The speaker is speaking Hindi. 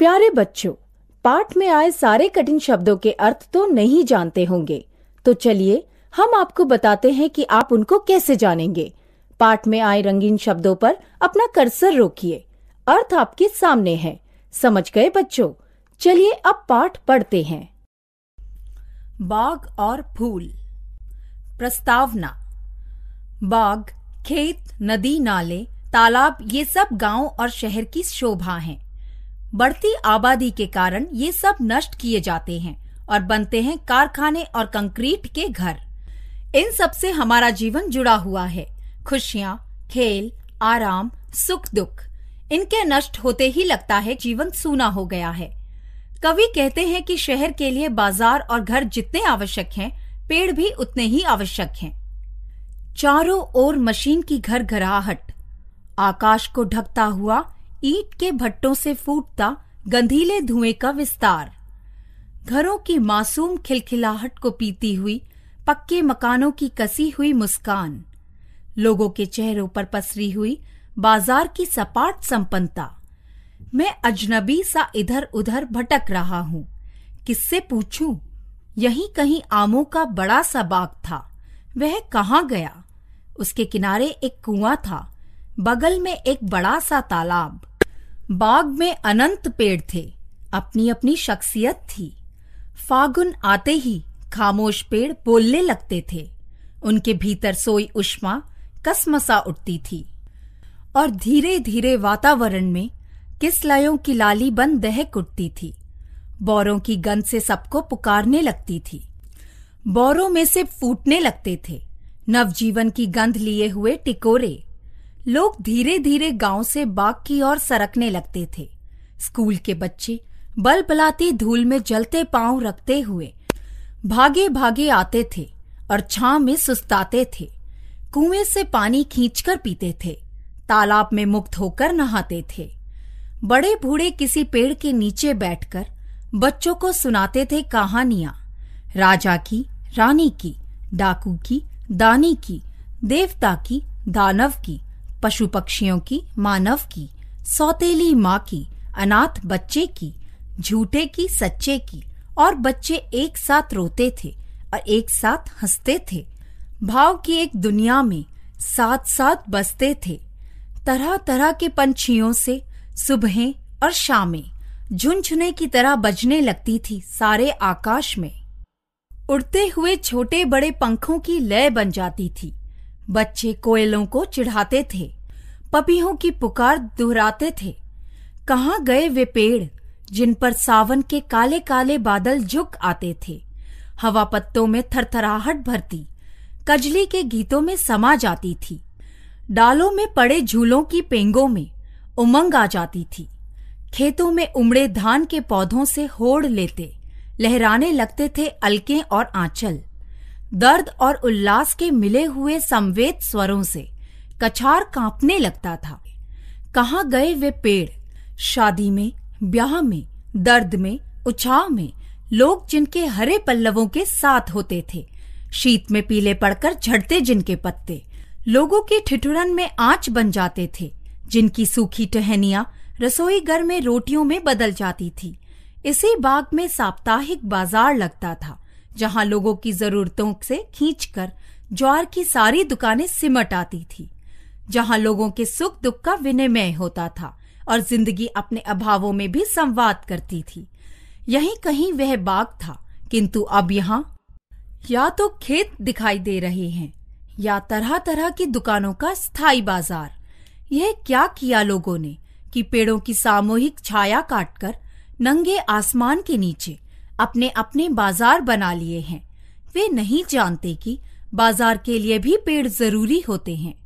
प्यारे बच्चों पाठ में आए सारे कठिन शब्दों के अर्थ तो नहीं जानते होंगे तो चलिए हम आपको बताते हैं कि आप उनको कैसे जानेंगे पाठ में आए रंगीन शब्दों पर अपना कर्सर रोकिए अर्थ आपके सामने है समझ गए बच्चों चलिए अब पाठ पढ़ते हैं बाग और फूल प्रस्तावना बाग खेत नदी नाले तालाब ये सब गांव और शहर की शोभा हैं। बढ़ती आबादी के कारण ये सब नष्ट किए जाते हैं और बनते हैं कारखाने और कंक्रीट के घर इन सब से हमारा जीवन जुड़ा हुआ है खुशियाँ खेल आराम सुख दुख इनके नष्ट होते ही लगता है जीवन सूना हो गया है कवि कहते हैं कि शहर के लिए बाजार और घर जितने आवश्यक हैं, पेड़ भी उतने ही आवश्यक हैं। चारों ओर मशीन की घर घराहट आकाश को ढकता हुआ ईट के भट्टों से फूटता गंधीले धुएं का विस्तार घरों की मासूम खिलखिलाहट को पीती हुई पक्के मकानों की कसी हुई मुस्कान लोगों के चेहरों पर पसरी हुई बाजार की सपाट संपन्नता मैं अजनबी सा इधर उधर भटक रहा हूँ किससे पूछूं? यही कहीं आमों का बड़ा सा बाग था वह कहाँ गया उसके किनारे एक कुआं था बगल में एक बड़ा सा तालाब बाग में अनंत पेड़ थे अपनी अपनी शख्सियत थी फागुन आते ही खामोश पेड़ बोलने लगते थे उनके भीतर सोई उष्मा कसमसा उठती थी और धीरे धीरे वातावरण में किस लयों की लाली बन दहक उठती थी बोरों की गंध से सबको पुकारने लगती थी बोरों में से फूटने लगते थे नवजीवन की गंध लिए हुए टिकोरे लोग धीरे धीरे गांव से बाग की ओर सरकने लगते थे स्कूल के बच्चे बल बलाती धूल में जलते पांव रखते हुए भागे भागे आते थे और छां में सुस्ताते थे कुएं से पानी खींचकर पीते थे तालाब में मुक्त होकर नहाते थे बड़े बूढ़े किसी पेड़ के नीचे बैठकर बच्चों को सुनाते थे कहानियां राजा की रानी की डाकू की दानी की देवता की दानव की पशु पक्षियों की मानव की सौतेली माँ की अनाथ बच्चे की झूठे की सच्चे की और बच्चे एक साथ रोते थे और एक साथ हंसते थे भाव की एक दुनिया में साथ साथ बसते थे तरह तरह के पंछियों से सुबह और शामें झुनझुने की तरह बजने लगती थी सारे आकाश में उड़ते हुए छोटे बड़े पंखों की लय बन जाती थी बच्चे कोयलों को चिढ़ाते थे पपीहों की पुकार दोहराते थे कहाँ गए वे पेड़ जिन पर सावन के काले काले बादल झुक आते थे हवा पत्तों में थरथराहट भरती कजली के गीतों में समा जाती थी डालों में पड़े झूलों की पेंगों में उमंग आ जाती थी खेतों में उमड़े धान के पौधों से होड़ लेते लहराने लगते थे अलके और आंचल दर्द और उल्लास के मिले हुए संवेद स्वरों से कछार कांपने लगता था कहाँ गए वे पेड़ शादी में ब्याह में दर्द में उछाव में लोग जिनके हरे पल्लवों के साथ होते थे शीत में पीले पड़कर झड़ते जिनके पत्ते लोगों के ठिठुरन में आंच बन जाते थे जिनकी सूखी टहनिया रसोई घर में रोटियों में बदल जाती थी इसी बाग में साप्ताहिक बाजार लगता था जहां लोगों की जरूरतों से खींचकर ज्वार की सारी दुकानें सिमट आती थी जहां लोगों के सुख दुख का विनिमय होता था और जिंदगी अपने अभावों में भी संवाद करती थी यही कहीं वह बाग था किंतु अब यहाँ या तो खेत दिखाई दे रहे हैं या तरह तरह की दुकानों का स्थायी बाजार यह क्या किया लोगों ने कि पेड़ों की सामूहिक छाया काटकर नंगे आसमान के नीचे अपने अपने बाजार बना लिए हैं वे नहीं जानते कि बाजार के लिए भी पेड़ जरूरी होते हैं